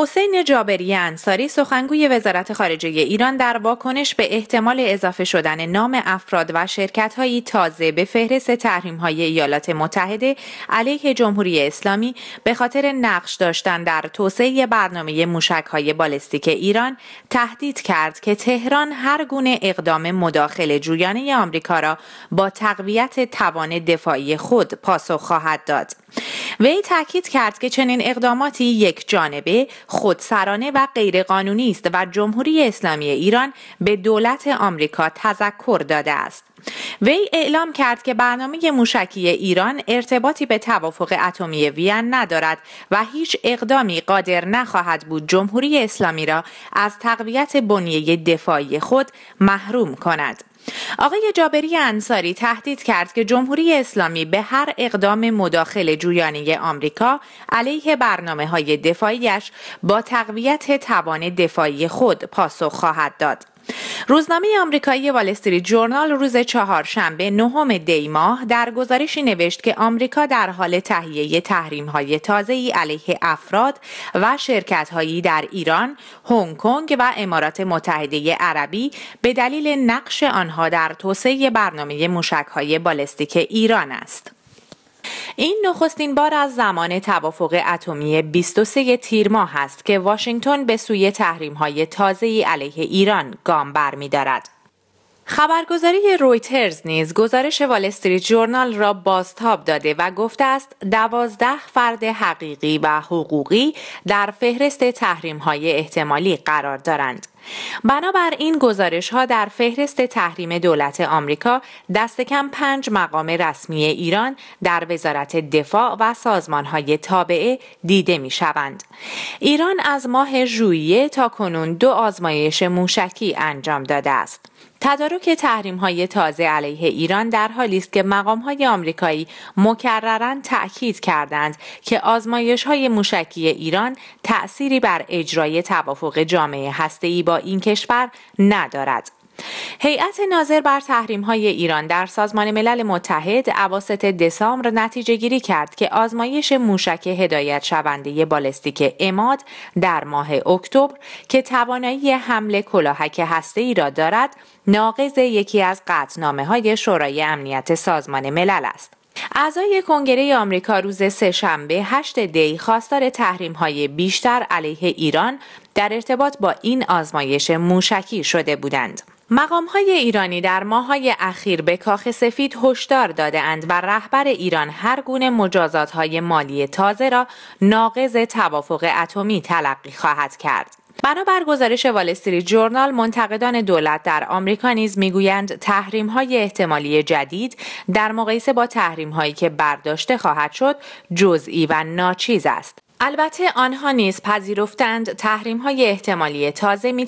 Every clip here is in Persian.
حسین جابری انصاری سخنگوی وزارت خارجه ایران در واکنش به احتمال اضافه شدن نام افراد و شرکت‌های تازه به فهرست تحریم‌های ایالات متحده علیه جمهوری اسلامی به خاطر نقش داشتن در توسعه برنامه موشک‌های بالستیک ایران تهدید کرد که تهران هر گونه اقدام مداخله جویانه آمریکا را با تقویت توان دفاعی خود پاسخ خواهد داد. وی تاکید کرد که چنین اقداماتی یک جانبه خودسرانه و غیرقانونی است و جمهوری اسلامی ایران به دولت آمریکا تذکر داده است وی اعلام کرد که برنامه موشکی ایران ارتباطی به توافق اتمی وین ندارد و هیچ اقدامی قادر نخواهد بود جمهوری اسلامی را از تقویت بنیه دفاعی خود محروم کند آقای جابری انصاری تهدید کرد که جمهوری اسلامی به هر اقدام مداخله جویانه آمریکا علیه برنامه های دفاعیش با تقویت توان دفاعی خود پاسخ خواهد داد. روزنامه آمریکایی وال استریت جورنال روز چهارشنبه نهم دی ماه در گزارشی نوشت که آمریکا در حال تهیه تحریم‌های تازه‌ای علیه افراد و هایی در ایران، هنگ کنگ و امارات متحده عربی به دلیل نقش آنها در توسعه برنامه های بالستیک ایران است. این نخستین بار از زمان توافق اتمی 23 تیر ماه است که واشنگتن به سوی تحریم‌های تازه‌ای علیه ایران گام برمی‌دارد. خبرگزاری رویترز نیز گزارش وال استریت جورنال را بازتاب داده و گفته است دوازده فرد حقیقی و حقوقی در فهرست تحریم های احتمالی قرار دارند. بنابراین گزارش ها در فهرست تحریم دولت آمریکا دست کم پنج مقام رسمی ایران در وزارت دفاع و سازمان های تابعه دیده می شوند. ایران از ماه ژوئیه تا کنون دو آزمایش موشکی انجام داده است. تدارک تحریم های تازه علیه ایران در حالی است که مقام های آمریکایی مکررا تأکید کردند که آزمایش های موشکی ایران تأثیری بر اجرای توافق جامعه هسته‌ای با این کشور ندارد. هیئت ناظر بر تحریم های ایران در سازمان ملل متحد اواسط دسامبر نتیجه گیری کرد که آزمایش موشک هدایت شونده بالستیک اماد در ماه اکتبر که توانایی حمل کلاهک هسته ای را دارد ناقض یکی از قطنامه های شورای امنیت سازمان ملل است. اعضای کنگره آمریکا روز سهشنبه 8 دی خواستار تحریم های بیشتر علیه ایران در ارتباط با این آزمایش موشکی شده بودند. مقام های ایرانی در ماه های اخیر به کاخ سفید هشدار داده اند و رهبر ایران هر گونه مجازات های مالی تازه را ناقض توافق اتمی تلقی خواهد کرد. بنابر گزارش وال جورنال منتقدان دولت در آمریکا نیز میگویند تحریم های احتمالی جدید در مقایسه با تحریم هایی که برداشته خواهد شد جزئی و ناچیز است البته آنها نیز پذیرفتند تحریم های احتمالی تازه می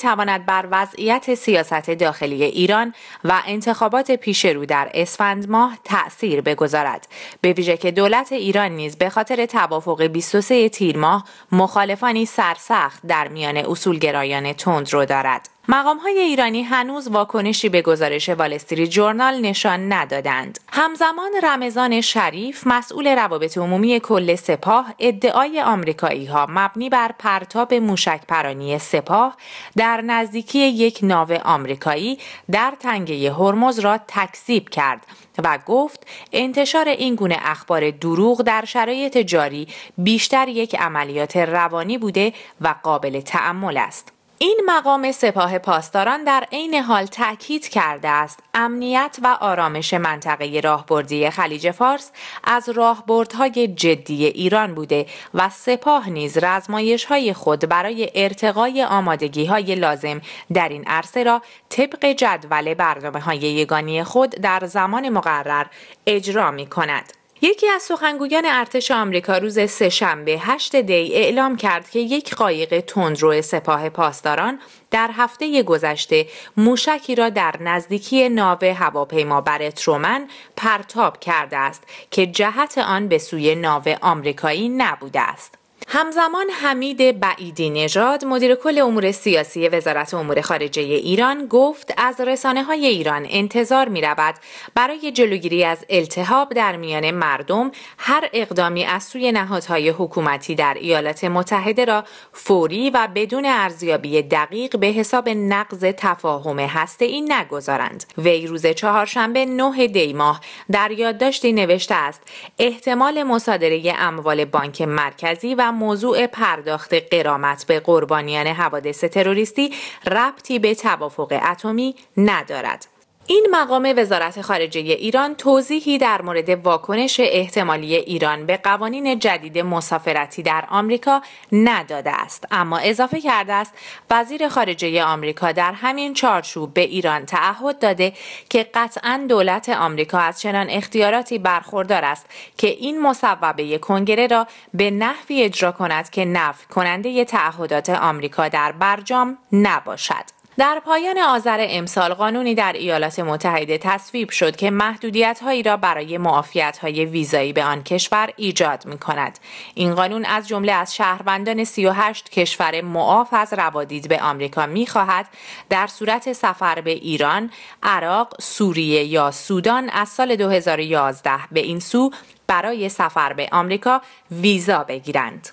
بر وضعیت سیاست داخلی ایران و انتخابات پیش رو در اسفند ماه تأثیر بگذارد به ویژه که دولت ایران نیز به خاطر توافق 23 تیر ماه مخالفانی سرسخت در میان اصولگرایان تند رو دارد مقام های ایرانی هنوز واکنشی به گزارش والستری جورنال نشان ندادند. همزمان رمضان شریف مسئول روابط عمومی کل سپاه ادعای آمریکایی ها مبنی بر پرتاب موشک پرانی سپاه در نزدیکی یک ناو آمریکایی در تنگه هرمز را تکذیب کرد و گفت انتشار این گونه اخبار دروغ در شرایط جاری بیشتر یک عملیات روانی بوده و قابل تعمل است. این مقام سپاه پاسداران در عین حال تاکید کرده است امنیت و آرامش منطقه راهبردی خلیج فارس از راهبردهای جدی ایران بوده و سپاه نیز رزمایش های خود برای ارتقای آمادگی های لازم در این عرصه را طبق جدول برنامه های یگانی خود در زمان مقرر اجرا می کند. یکی از سخنگویان ارتش آمریکا روز سهشنبه هشت دی اعلام کرد که یک قایق تندرو سپاه پاسداران در هفته گذشته موشکی را در نزدیکی ناو هواپیما بر ترومن پرتاب کرده است که جهت آن به سوی ناو آمریکایی نبوده است. همزمان حمید بعیدی نژاد مدیر کل امور سیاسی وزارت امور خارجه ایران گفت از رسانه های ایران انتظار می رود برای جلوگیری از التحاب در میان مردم هر اقدامی از سوی نهادهای حکومتی در ایالات متحده را فوری و بدون ارزیابی دقیق به حساب نقض تفاهم هسته این نگذارند وی روز چهارشنبه 9 دی ماه در یادداشتی نوشته است احتمال مصادره اموال بانک مرکزی و موضوع پرداخت قرامت به قربانیان حوادث تروریستی ربطی به توافق اتمی ندارد. این مقام وزارت خارجه ایران توضیحی در مورد واکنش احتمالی ایران به قوانین جدید مسافرتی در آمریکا نداده است اما اضافه کرده است وزیر خارجه آمریکا در همین چارچوب به ایران تعهد داده که قطعا دولت آمریکا از چنان اختیاراتی برخوردار است که این مصوبه کنگره را به نحوی اجرا کند که نفع کننده تعهدات آمریکا در برجام نباشد در پایان آذر امسال قانونی در ایالات متحده تصویب شد که محدودیت هایی را برای معافیت های ویزایی به آن کشور ایجاد می کند. این قانون از جمله از شهروندان 38 کشور معاف از روادید به آمریکا می خواهد در صورت سفر به ایران، عراق، سوریه یا سودان از سال 2011 به این سو برای سفر به آمریکا ویزا بگیرند.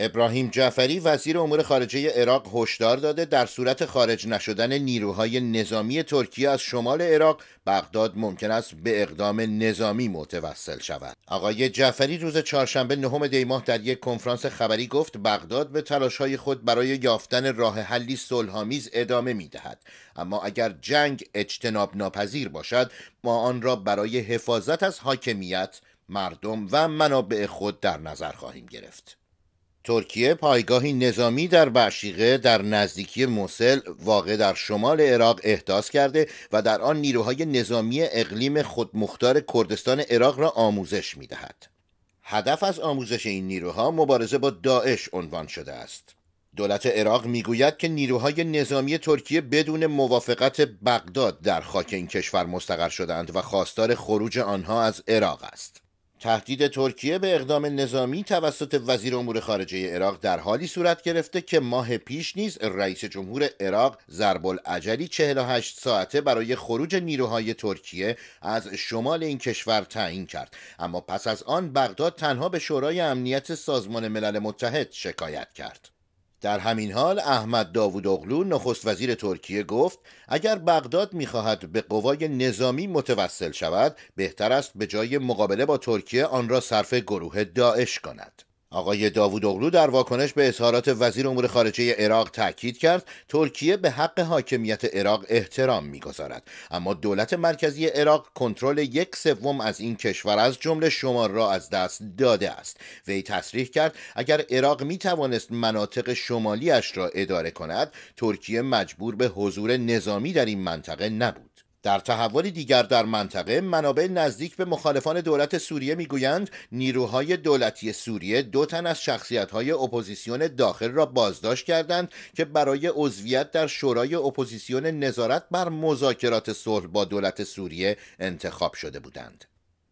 ابراهیم جعفری وزیر امور خارجه عراق هشدار داده در صورت خارج نشدن نیروهای نظامی ترکیه از شمال عراق بغداد ممکن است به اقدام نظامی متوسل شود آقای جعفری روز چهارشنبه نهم دی ماه در یک کنفرانس خبری گفت بغداد به تلاشهای خود برای یافتن راه حلی صلحآمیز ادامه دهد. اما اگر جنگ اجتناب ناپذیر باشد ما آن را برای حفاظت از حاکمیت مردم و منابع خود در نظر خواهیم گرفت ترکیه پایگاهی نظامی در برشیقه در نزدیکی موسل واقع در شمال عراق احداث کرده و در آن نیروهای نظامی اقلیم خودمختار کردستان عراق را آموزش میدهد. هدف از آموزش این نیروها مبارزه با داعش عنوان شده است. دولت عراق میگوید که نیروهای نظامی ترکیه بدون موافقت بغداد در خاک این کشور مستقر شدند و خواستار خروج آنها از عراق است. تهدید ترکیه به اقدام نظامی توسط وزیر امور خارجه عراق در حالی صورت گرفته که ماه پیش نیز رئیس جمهور عراق ضرب العجلی 48 ساعته برای خروج نیروهای ترکیه از شمال این کشور تعیین کرد اما پس از آن بغداد تنها به شورای امنیت سازمان ملل متحد شکایت کرد در همین حال احمد داوود اغلو نخست وزیر ترکیه گفت اگر بغداد میخواهد به قوای نظامی متوسل شود بهتر است به جای مقابله با ترکیه آن را صرف گروه داعش کند آقای داوود اغلو در واکنش به اظهارات وزیر امور خارجه عراق تاکید کرد ترکیه به حق حاکمیت عراق احترام میگذارد اما دولت مرکزی عراق کنترل یک سوم از این کشور از جمله شمال را از دست داده است وی تصریح کرد اگر عراق می توانست مناطق شمالیش را اداره کند ترکیه مجبور به حضور نظامی در این منطقه نبود در تحول دیگر در منطقه منابع نزدیک به مخالفان دولت سوریه میگویند نیروهای دولتی سوریه دو تن از شخصیت‌های اپوزیسیون داخل را بازداشت کردند که برای عضویت در شورای اپوزیسیون نظارت بر مذاکرات صلح با دولت سوریه انتخاب شده بودند.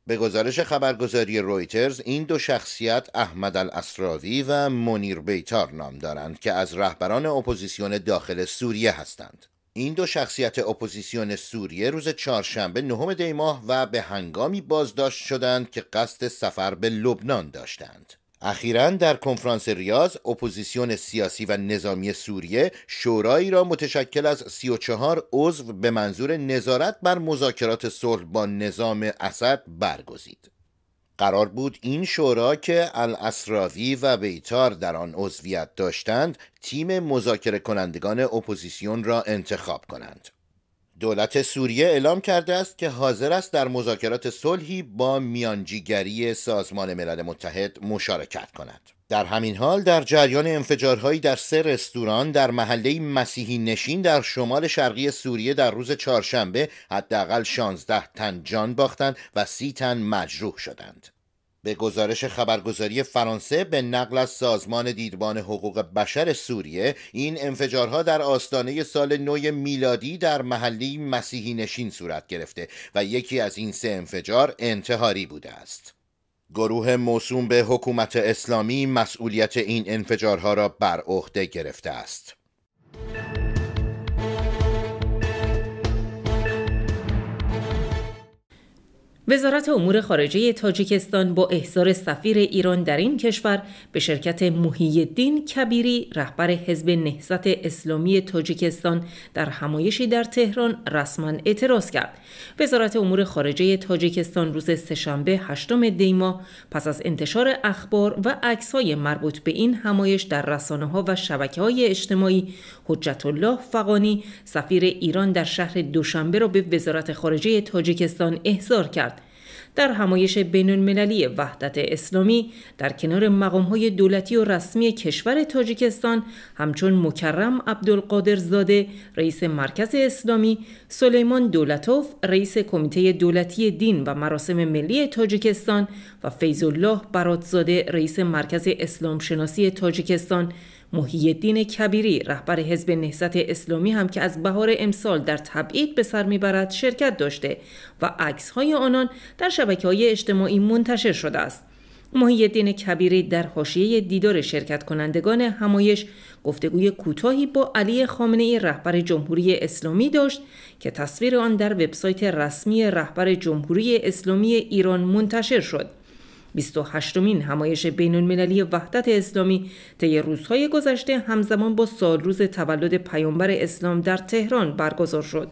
به گزارش خبرگزاری رویترز این دو شخصیت احمد الاسراوی و منیر بیتار نام دارند که از رهبران اپوزیسیون داخل سوریه هستند. این دو شخصیت اپوزیسیون سوریه روز چهارشنبه نهم دی ماه و به هنگامی بازداشت شدند که قصد سفر به لبنان داشتند. اخیرا در کنفرانس ریاض اپوزیسیون سیاسی و نظامی سوریه شورایی را متشکل از 34 عضو به منظور نظارت بر مذاکرات صلح با نظام اسد برگزید. قرار بود این شورا که الاسراوی و بیتار در آن عضویت داشتند تیم مذاکره کنندگان اپوزیسیون را انتخاب کنند دولت سوریه اعلام کرده است که حاضر است در مذاکرات صلحی با میانجیگری سازمان ملل متحد مشارکت کند در همین حال در جریان انفجارهایی در سه رستوران در محله مسیحی نشین در شمال شرقی سوریه در روز چهارشنبه حداقل 16 تن جان باختند و 30 تن مجروح شدند. به گزارش خبرگزاری فرانسه به نقل از سازمان دیدبان حقوق بشر سوریه این انفجارها در آستانه سال نو میلادی در محلی مسیحی نشین صورت گرفته و یکی از این سه انفجار انتحاری بوده است. گروه موسوم به حکومت اسلامی مسئولیت این انفجارها را بر عهده گرفته است. وزارت امور خارجه تاجیکستان با احضار سفیر ایران در این کشور به شرکت محیدین کبیری رهبر حزب نهضت اسلامی تاجیکستان در همایشی در تهران رسما اعتراض کرد. وزارت امور خارجه تاجیکستان روز سهشنبه 8 دیما پس از انتشار اخبار و عکس‌های مربوط به این همایش در رسانه‌ها و شبکه‌های اجتماعی حجت الله فقانی سفیر ایران در شهر دوشنبه را به وزارت خارجه تاجیکستان احضار کرد. در همایش بین المللی وحدت اسلامی در کنار های دولتی و رسمی کشور تاجیکستان همچون مکرم عبدالقادر زاده رئیس مرکز اسلامی سلیمان دولتوف رئیس کمیته دولتی دین و مراسم ملی تاجیکستان و فیض الله براتزاده رئیس مرکز اسلام شناسی تاجیکستان محیدین کبیری رهبر حزب نهضت اسلامی هم که از بهار امسال در تبعید به سر میبرد شرکت داشته و عکس های آنان در شبکه های اجتماعی منتشر شده است محیدین کبیری در حاشیه دیدار شرکت کنندگان همایش گفتگوی کوتاهی با علی خامنه ای رهبر جمهوری اسلامی داشت که تصویر آن در وبسایت رسمی رهبر جمهوری اسلامی ایران منتشر شد 28 مین همایش بین المللی وحدت اسلامی طی روزهای گذشته همزمان با سالروز تولد پیامبر اسلام در تهران برگزار شد.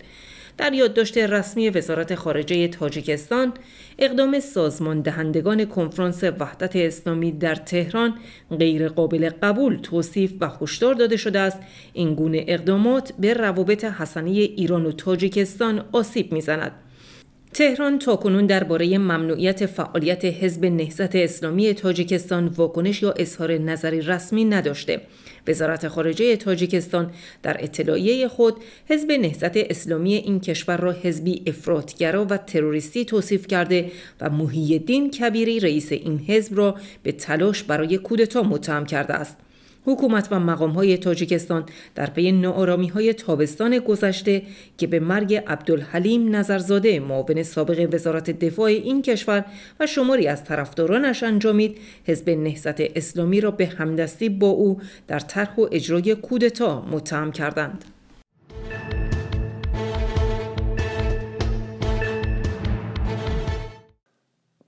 در یادداشت رسمی وزارت خارجه تاجیکستان اقدام سازمان دهندگان کنفرانس وحدت اسلامی در تهران غیر قابل قبول توصیف و هشدار داده شده است این گونه اقدامات به روابط حسنی ایران و تاجیکستان آسیب میزند تهران تاکنون درباره ممنوعیت فعالیت حزب نهضت اسلامی تاجیکستان واکنش یا اظهار نظری رسمی نداشته. وزارت خارجه تاجیکستان در اطلاعیه خود حزب نهضت اسلامی این کشور را حزبی افرادگرا و تروریستی توصیف کرده و محیدین کبیری رئیس این حزب را به تلاش برای کودتا متهم کرده است. حکومت و مقام های تاجیکستان در پی نارامی های تابستان گذشته که به مرگ عبدالحلیم نظرزاده معاون سابق وزارت دفاع این کشور و شماری از طرفدارانش انجامید حزب نهضت اسلامی را به همدستی با او در طرح و اجرای کودتا متهم کردند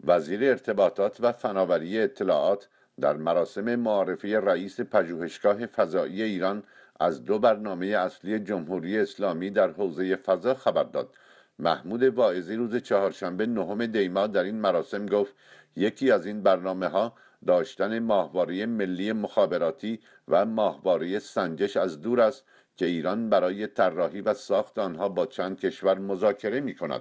وزیر ارتباطات و فناوری اطلاعات در مراسم معارفه رئیس پژوهشگاه فضایی ایران از دو برنامه اصلی جمهوری اسلامی در حوزه فضا خبر داد محمود واعظی روز چهارشنبه نهم دیما در این مراسم گفت یکی از این برنامه ها داشتن ماهواره ملی مخابراتی و ماهواره سنجش از دور است که ایران برای طراحی و ساخت آنها با چند کشور مذاکره می کند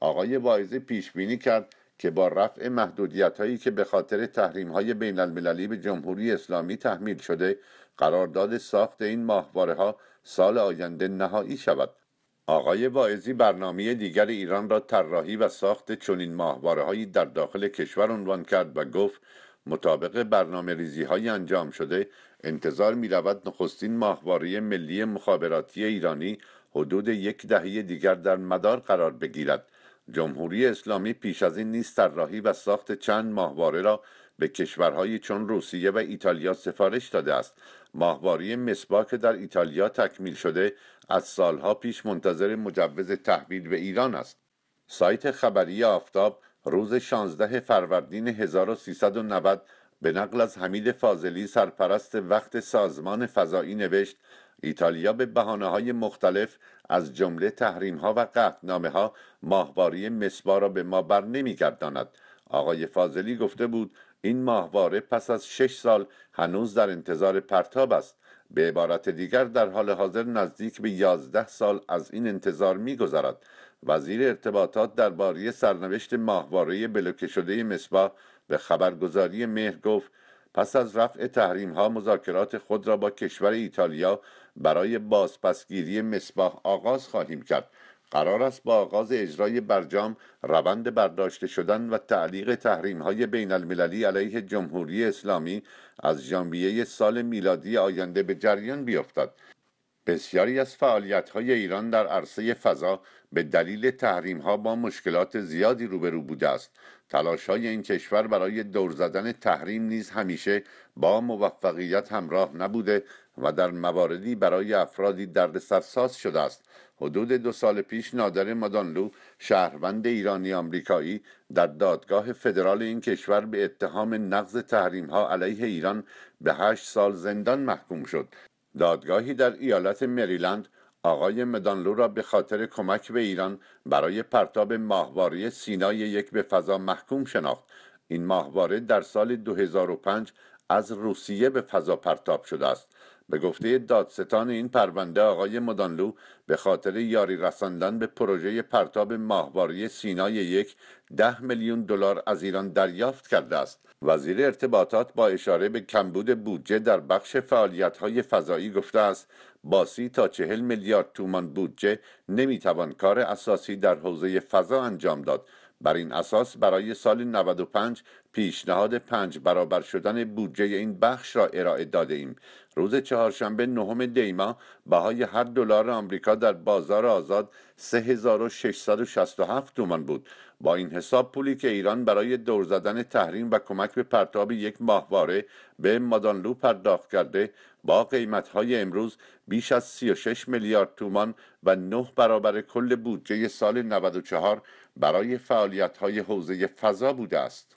آقای واعظی پیش بینی کرد که با رفع محدودیت هایی که به خاطر تحریم های بین المللی به جمهوری اسلامی تحمیل شده قرارداد ساخت این ماهواره ها سال آینده نهایی شود آقای واعظی برنامه دیگر ایران را طراحی و ساخت چنین ماهوارههایی در داخل کشور عنوان کرد و گفت مطابق برنامه ریزی انجام شده انتظار می رود نخستین ماهواره ملی مخابراتی ایرانی حدود یک دهه دیگر در مدار قرار بگیرد جمهوری اسلامی پیش از این نیز طراحی و ساخت چند ماهواره را به کشورهایی چون روسیه و ایتالیا سفارش داده است ماهواره مسبا که در ایتالیا تکمیل شده از سالها پیش منتظر مجوز تحویل به ایران است سایت خبری آفتاب روز 16 فروردین 1390 به نقل از حمید فاضلی سرپرست وقت سازمان فضایی نوشت ایتالیا به بحانه های مختلف از جمله تحریم ها و قطنامه ها ماهواری مصبا را به ما بر نمیگرداند آقای فاضلی گفته بود این ماهواره پس از شش سال هنوز در انتظار پرتاب است به عبارت دیگر در حال حاضر نزدیک به یازده سال از این انتظار میگذرد وزیر ارتباطات درباره سرنوشت ماهواره بلوکه شده مصبا به خبرگزاری مهر گفت پس از رفع تحریم ها مذاکرات خود را با کشور ایتالیا برای بازپسگیری مصباح آغاز خواهیم کرد قرار است با آغاز اجرای برجام روند برداشته شدن و تعلیق تحریم های بین المللی علیه جمهوری اسلامی از ژانویه سال میلادی آینده به جریان بیفتد بسیاری از های ایران در عرصه فضا به دلیل تحریم‌ها با مشکلات زیادی روبرو بوده است. های این کشور برای دور زدن تحریم نیز همیشه با موفقیت همراه نبوده و در مواردی برای افرادی دردسرساز شده است. حدود دو سال پیش نادر مادانلو شهروند ایرانی آمریکایی در دادگاه فدرال این کشور به اتهام نقض تحریمها علیه ایران به هشت سال زندان محکوم شد دادگاهی در ایالت مریلند آقای مدانلو را به خاطر کمک به ایران برای پرتاب ماهواره سینای یک به فضا محکوم شناخت این ماهواره در سال 2005 از روسیه به فضا پرتاب شده است به گفته دادستان این پرونده آقای مدانلو به خاطر یاری رساندن به پروژه پرتاب ماهواره سینای یک ده میلیون دلار از ایران دریافت کرده است وزیر ارتباطات با اشاره به کمبود بودجه در بخش فعالیت‌های فضایی گفته است باسی تا چهل میلیارد تومان بودجه نمیتوان کار اساسی در حوزه فضا انجام داد بر این اساس برای سال 95 پیشنهاد پنج برابر شدن بودجه این بخش را ارائه داده ایم. روز چهارشنبه نهم دیما بهای هر دلار آمریکا در بازار آزاد 3667 تومان بود. با این حساب پولی که ایران برای دور زدن تحریم و کمک به پرتاب یک ماهواره به مادانلو پرداخت کرده با قیمت های امروز بیش از 36 میلیارد تومان و نه برابر کل بودجه سال 94 برای فعالیت های حوزه فضا بوده است.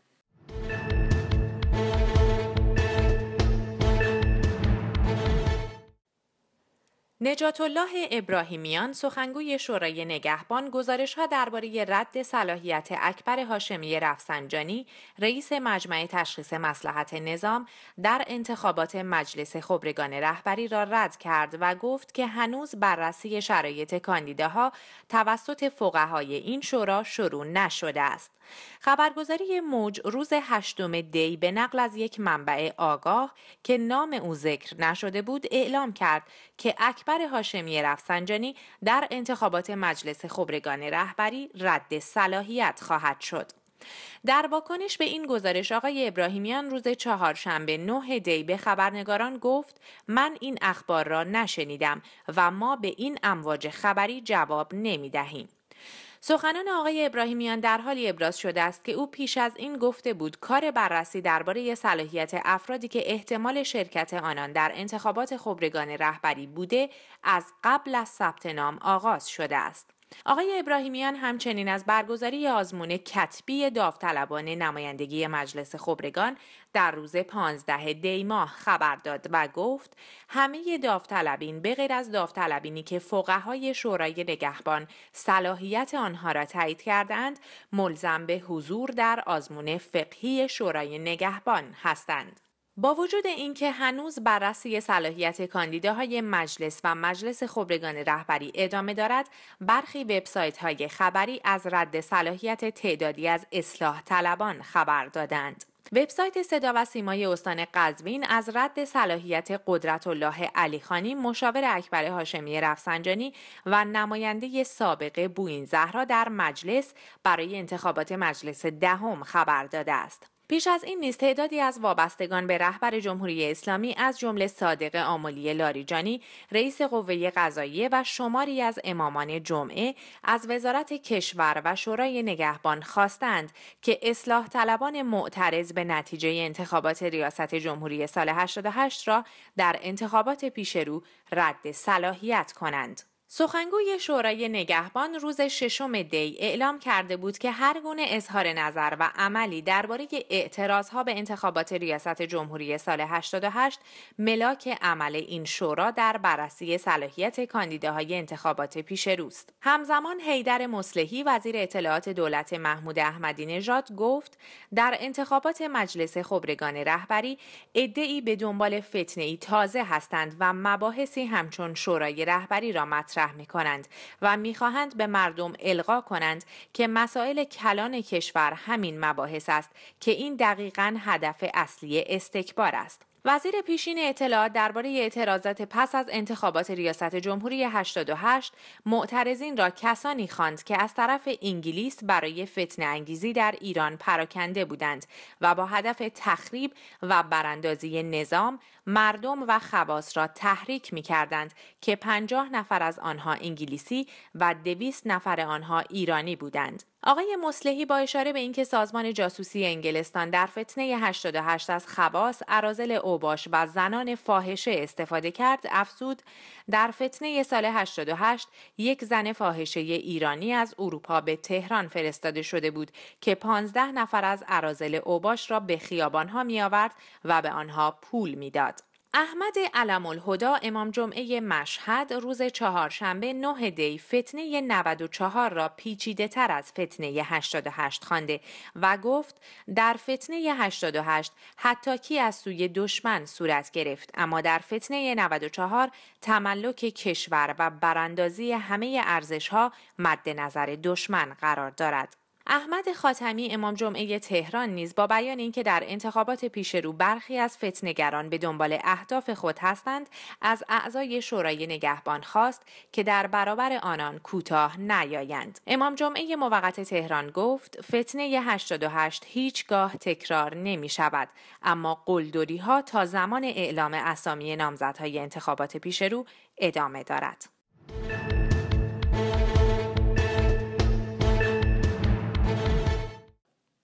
نجات الله ابراهیمیان سخنگوی شورای نگهبان گزارش ها درباره رد صلاحیت اکبر هاشمی رفسنجانی رئیس مجمع تشخیص مسلحت نظام در انتخابات مجلس خبرگان رهبری را رد کرد و گفت که هنوز بررسی شرایط کاندیداها توسط فقهای این شورا شروع نشده است. خبرگزاری موج روز هشتم دی به نقل از یک منبع آگاه که نام او ذکر نشده بود اعلام کرد که اکبر اکبر هاشمی رفسنجانی در انتخابات مجلس خبرگان رهبری رد صلاحیت خواهد شد. در واکنش به این گزارش آقای ابراهیمیان روز چهارشنبه 9 دی به خبرنگاران گفت من این اخبار را نشنیدم و ما به این امواج خبری جواب نمی دهیم. سخنان آقای ابراهیمیان در حالی ابراز شده است که او پیش از این گفته بود کار بررسی درباره صلاحیت افرادی که احتمال شرکت آنان در انتخابات خبرگان رهبری بوده از قبل از ثبت نام آغاز شده است. آقای ابراهیمیان همچنین از برگزاری آزمون کتبی داوطلبانه نمایندگی مجلس خبرگان در روز 15 دی ماه خبر داد و گفت همه داوطلبین به غیر از داوطلبینی که فقهای شورای نگهبان صلاحیت آنها را تایید کردند ملزم به حضور در آزمون فقهی شورای نگهبان هستند با وجود اینکه هنوز بررسی صلاحیت کاندیداهای مجلس و مجلس خبرگان رهبری ادامه دارد برخی وبسایت های خبری از رد صلاحیت تعدادی از اصلاح طلبان خبر دادند وبسایت صدا و سیمای استان قزوین از رد صلاحیت قدرت الله علی خانی مشاور اکبر هاشمی رفسنجانی و نماینده سابق بوین زهرا در مجلس برای انتخابات مجلس دهم خبر داده است. پیش از این نیز تعدادی از وابستگان به رهبر جمهوری اسلامی از جمله صادق آملی لاریجانی رئیس قوه قضاییه و شماری از امامان جمعه از وزارت کشور و شورای نگهبان خواستند که اصلاح طلبان معترض به نتیجه انتخابات ریاست جمهوری سال 88 را در انتخابات پیشرو رد صلاحیت کنند. سخنگوی شورای نگهبان روز ششم دی اعلام کرده بود که هر گونه اظهار نظر و عملی درباره اعتراضها به انتخابات ریاست جمهوری سال 88 ملاک عمل این شورا در بررسی صلاحیت کاندیداهای انتخابات پیش روست. همزمان حیدر مصلحی وزیر اطلاعات دولت محمود احمدی نژاد گفت در انتخابات مجلس خبرگان رهبری ادعی به دنبال فتنه ای تازه هستند و مباحثی همچون شورای رهبری را مطرح مطرح می کنند و می خواهند به مردم القا کنند که مسائل کلان کشور همین مباحث است که این دقیقا هدف اصلی استکبار است. وزیر پیشین اطلاعات درباره اعتراضات پس از انتخابات ریاست جمهوری 88 معترضین را کسانی خواند که از طرف انگلیس برای فتن انگیزی در ایران پراکنده بودند و با هدف تخریب و براندازی نظام مردم و خواص را تحریک می کردند که پنجاه نفر از آنها انگلیسی و 200 نفر آنها ایرانی بودند. آقای مسلحی با اشاره به اینکه سازمان جاسوسی انگلستان در فتنه 88 از خباس، ارازل اوباش و زنان فاحشه استفاده کرد، افزود در فتنه سال 88 یک زن فاحشه ایرانی از اروپا به تهران فرستاده شده بود که 15 نفر از ارازل اوباش را به خیابانها می آورد و به آنها پول میداد. احمد علم الهدا امام جمعه مشهد روز چهارشنبه 9 دی فتنه 94 را پیچیده تر از فتنه 88 خوانده و گفت در فتنه 88 حتی از سوی دشمن صورت گرفت اما در فتنه 94 تملک کشور و براندازی همه ارزشها مد نظر دشمن قرار دارد احمد خاتمی امام جمعه تهران نیز با بیان اینکه در انتخابات پیش رو برخی از فتنگران به دنبال اهداف خود هستند از اعضای شورای نگهبان خواست که در برابر آنان کوتاه نیایند امام جمعه موقت تهران گفت فتنه 88 هیچگاه تکرار نمی شود اما قلدری ها تا زمان اعلام اسامی نامزدهای انتخابات پیشرو ادامه دارد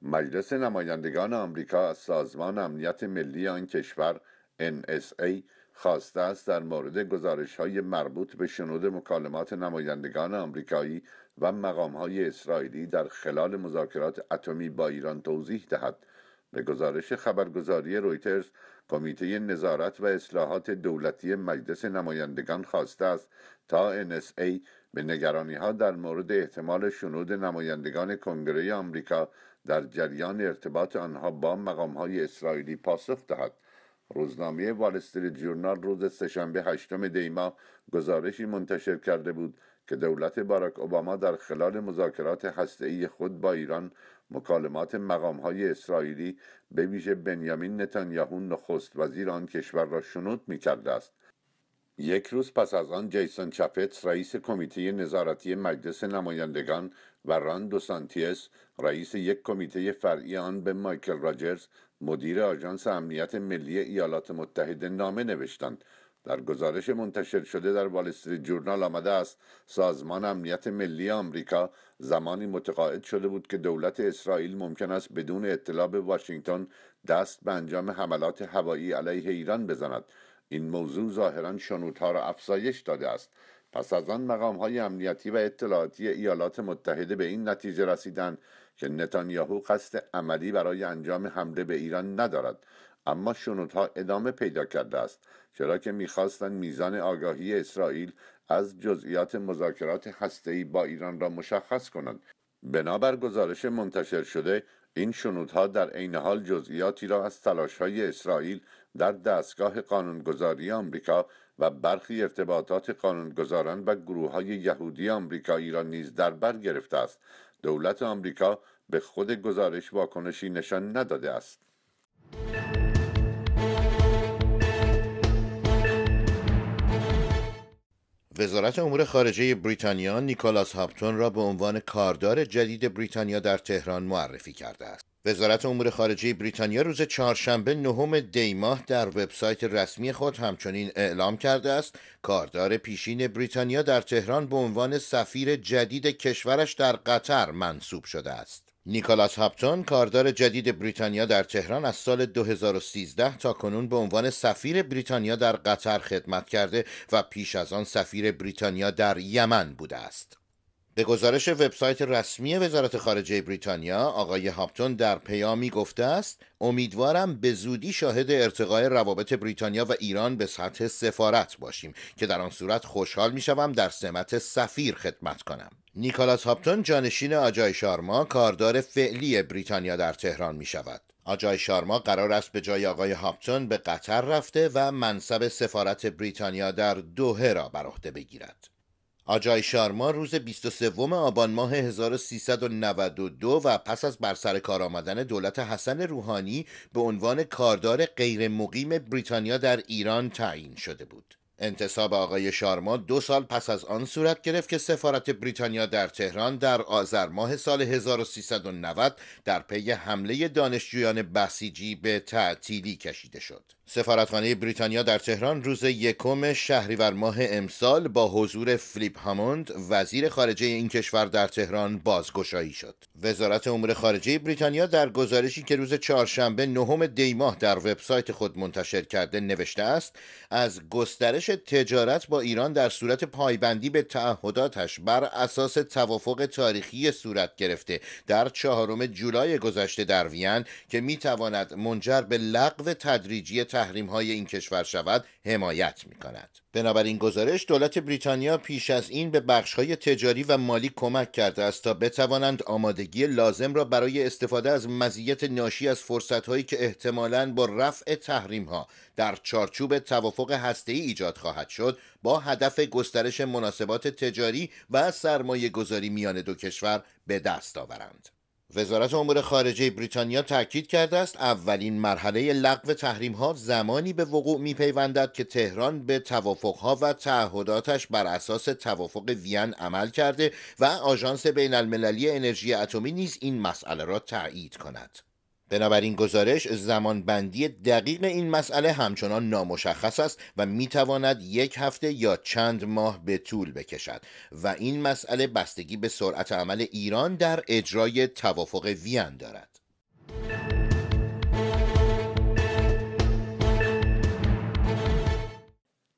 مجلس نمایندگان آمریکا از سازمان امنیت ملی آن کشور NSA خواسته است در مورد گزارش های مربوط به شنود مکالمات نمایندگان آمریکایی و مقام های اسرائیلی در خلال مذاکرات اتمی با ایران توضیح دهد به گزارش خبرگزاری رویترز کمیته نظارت و اصلاحات دولتی مجلس نمایندگان خواسته است تا NSA به نگرانی ها در مورد احتمال شنود نمایندگان کنگره آمریکا در جریان ارتباط آنها با های اسرائیلی پاسخ دهد روزنامه والستری جورنال روز سهشنبه هشتم دیما گزارشی منتشر کرده بود که دولت باراک اوباما در خلال مذاکرات ای خود با ایران مکالمات های اسرائیلی به ویژه بنیامین نتانیاهو نخست وزیر آن کشور را شنود می کرده است یک روز پس از آن جیسون چپت رئیس کمیته نظارتی مجلس نمایندگان و سانتیس رئیس یک کمیته فرعی آن به مایکل راجرز مدیر آژانس امنیت ملی ایالات متحده نامه نوشتند در گزارش منتشر شده در وال جورنال آمده است سازمان امنیت ملی آمریکا زمانی متقاعد شده بود که دولت اسرائیل ممکن است بدون اطلاع به واشنگتن دست به انجام حملات هوایی علیه ایران بزند این موضوع ظاهرا شنودها را افزایش داده است پس از آن مقام های امنیتی و اطلاعاتی ایالات متحده به این نتیجه رسیدند که نتانیاهو قصد عملی برای انجام حمله به ایران ندارد اما شنودها ادامه پیدا کرده است چرا که میخواستند میزان آگاهی اسرائیل از جزئیات مذاکرات هسته‌ای با ایران را مشخص کنند بنابر گزارش منتشر شده این شنودها در عین حال جزئیاتی را از های اسرائیل در دستگاه قانونگذاری آمریکا و برخی ارتباطات قانونگذاران و گروه های یهودی آمریکایی را نیز در بر گرفته است دولت آمریکا به خود گزارش واکنشی نشان نداده است وزارت امور خارجه بریتانیا نیکولاس هاپتون را به عنوان کاردار جدید بریتانیا در تهران معرفی کرده است. وزارت امور خارجه بریتانیا روز چهارشنبه نهم دیماه در وبسایت رسمی خود همچنین اعلام کرده است کاردار پیشین بریتانیا در تهران به عنوان سفیر جدید کشورش در قطر منصوب شده است. نیکولاس هاپتون کاردار جدید بریتانیا در تهران از سال 2013 تا کنون به عنوان سفیر بریتانیا در قطر خدمت کرده و پیش از آن سفیر بریتانیا در یمن بوده است. به گزارش وبسایت رسمی وزارت خارجه بریتانیا آقای هاپتون در پیامی گفته است امیدوارم به زودی شاهد ارتقای روابط بریتانیا و ایران به سطح سفارت باشیم که در آن صورت خوشحال میشوم در سمت سفیر خدمت کنم نیکلاس هاپتون جانشین آجای شارما کاردار فعلی بریتانیا در تهران می شود. آجای شارما قرار است به جای آقای هاپتون به قطر رفته و منصب سفارت بریتانیا در دوهه را بر عهده بگیرد. آجای شارما روز 23 آبان ماه 1392 و پس از برسر کار آمدن دولت حسن روحانی به عنوان کاردار غیر مقیم بریتانیا در ایران تعیین شده بود. انتصاب آقای شارما دو سال پس از آن صورت گرفت که سفارت بریتانیا در تهران در آذر ماه سال 1390 در پی حمله دانشجویان بسیجی به تعطیلی کشیده شد. سفارتخانه بریتانیا در تهران روز یکم شهریور ماه امسال با حضور فلیپ هاموند وزیر خارجه این کشور در تهران بازگشایی شد. وزارت امور خارجه بریتانیا در گزارشی که روز چهارشنبه نهم دی ماه در وبسایت خود منتشر کرده نوشته است از گسترش تجارت با ایران در صورت پایبندی به تعهداتش بر اساس توافق تاریخی صورت گرفته در چهارم جولای گذشته در وین که میتواند منجر به لغو تدریجی تحریم های این کشور شود حمایت می کند. بنابراین گزارش دولت بریتانیا پیش از این به بخش های تجاری و مالی کمک کرده است تا بتوانند آمادگی لازم را برای استفاده از مزیت ناشی از فرصت هایی که احتمالاً با رفع تحریم ها در چارچوب توافق هسته ای ایجاد خواهد شد با هدف گسترش مناسبات تجاری و سرمایه گذاری میان دو کشور به دست آورند. وزارت امور خارجه بریتانیا تاکید کرده است اولین مرحله لغو تحریم ها زمانی به وقوع پیوندد که تهران به توافق ها و تعهداتش بر اساس توافق وین عمل کرده و آژانس بین المللی انرژی اتمی نیز این مسئله را تایید کند. بنابراین گزارش زمان بندی دقیق این مسئله همچنان نامشخص است و میتواند یک هفته یا چند ماه به طول بکشد و این مسئله بستگی به سرعت عمل ایران در اجرای توافق وین دارد.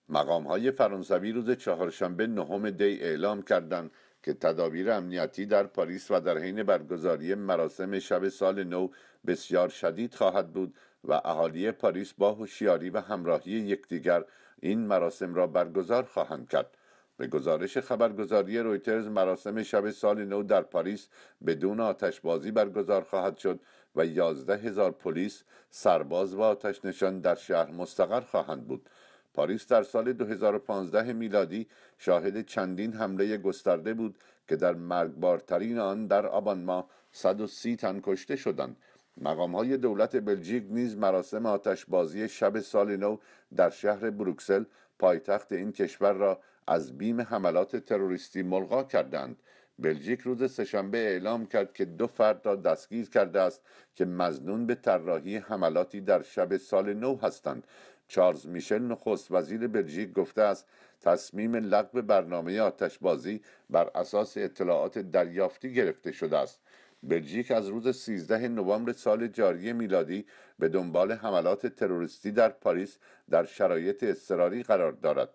مقام های فرانسوی روز چهارشنبه نهم دی اعلام کردند که تدابیر امنیتی در پاریس و در حین برگزاری مراسم شب سال نو بسیار شدید خواهد بود و اهالی پاریس با هوشیاری و همراهی یکدیگر این مراسم را برگزار خواهند کرد به گزارش خبرگزاری رویترز مراسم شب سال نو در پاریس بدون آتشبازی برگزار خواهد شد و یازده هزار پلیس سرباز و آتش نشان در شهر مستقر خواهند بود پاریس در سال 2015 میلادی شاهد چندین حمله گسترده بود که در مرگبارترین آن در آبان ماه 130 تن کشته شدند مقام های دولت بلژیک نیز مراسم آتشبازی شب سال نو در شهر بروکسل پایتخت این کشور را از بیم حملات تروریستی ملغا کردند بلژیک روز سهشنبه اعلام کرد که دو فرد را دستگیر کرده است که مزنون به طراحی حملاتی در شب سال نو هستند چارلز میشل نخست وزیر بلژیک گفته است تصمیم لغو برنامه آتشبازی بر اساس اطلاعات دریافتی گرفته شده است بلژیک از روز 13 نوامبر سال جاری میلادی به دنبال حملات تروریستی در پاریس در شرایط اضطراری قرار دارد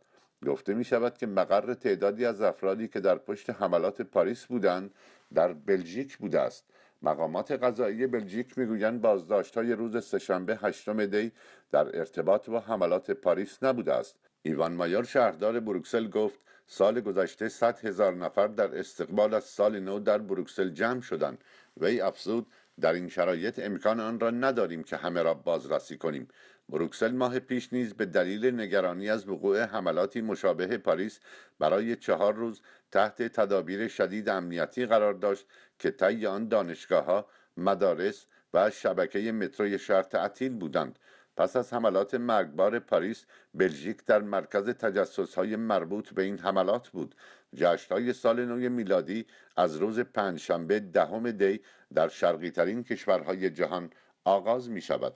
گفته می شود که مقر تعدادی از افرادی که در پشت حملات پاریس بودند در بلژیک بوده است مقامات قضایی بلژیک میگویند بازداشت های روز سهشنبه هشتم دی در ارتباط با حملات پاریس نبوده است ایوان مایور شهردار بروکسل گفت سال گذشته 100 هزار نفر در استقبال از سال نو در بروکسل جمع شدند وی افزود در این شرایط امکان آن را نداریم که همه را بازرسی کنیم بروکسل ماه پیش نیز به دلیل نگرانی از وقوع حملاتی مشابه پاریس برای چهار روز تحت تدابیر شدید امنیتی قرار داشت که طی آن ها، مدارس و شبکه متروی شهر تعطیل بودند پس از حملات مرگبار پاریس بلژیک در مرکز تجسس های مربوط به این حملات بود جشت های سال نو میلادی از روز پنجشنبه دهم دی در شرقی ترین کشورهای جهان آغاز می شود